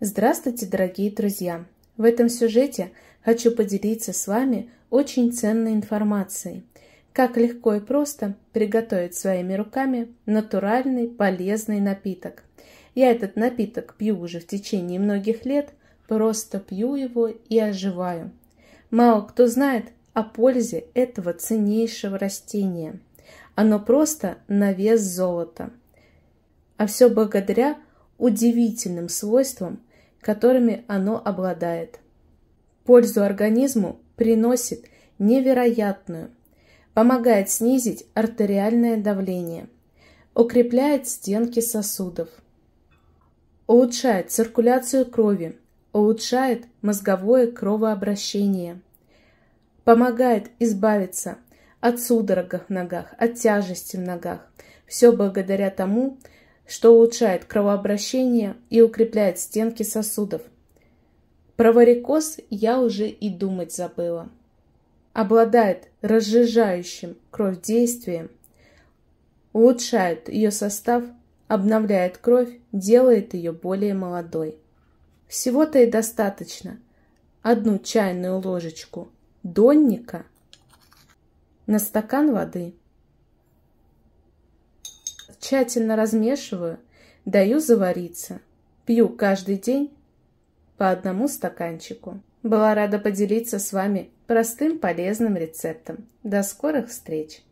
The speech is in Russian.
Здравствуйте, дорогие друзья! В этом сюжете хочу поделиться с вами очень ценной информацией, как легко и просто приготовить своими руками натуральный полезный напиток. Я этот напиток пью уже в течение многих лет, просто пью его и оживаю. Мало кто знает о пользе этого ценнейшего растения. Оно просто на вес золота. А все благодаря удивительным свойствам, которыми оно обладает. Пользу организму приносит невероятную, помогает снизить артериальное давление, укрепляет стенки сосудов, улучшает циркуляцию крови, улучшает мозговое кровообращение, помогает избавиться от судорог в ногах, от тяжести в ногах. Все благодаря тому, что улучшает кровообращение и укрепляет стенки сосудов. Про варикоз я уже и думать забыла. Обладает разжижающим кровь действием, улучшает ее состав, обновляет кровь, делает ее более молодой. Всего-то и достаточно. Одну чайную ложечку донника на стакан воды – тщательно размешиваю, даю завариться. Пью каждый день по одному стаканчику. Была рада поделиться с вами простым полезным рецептом. До скорых встреч!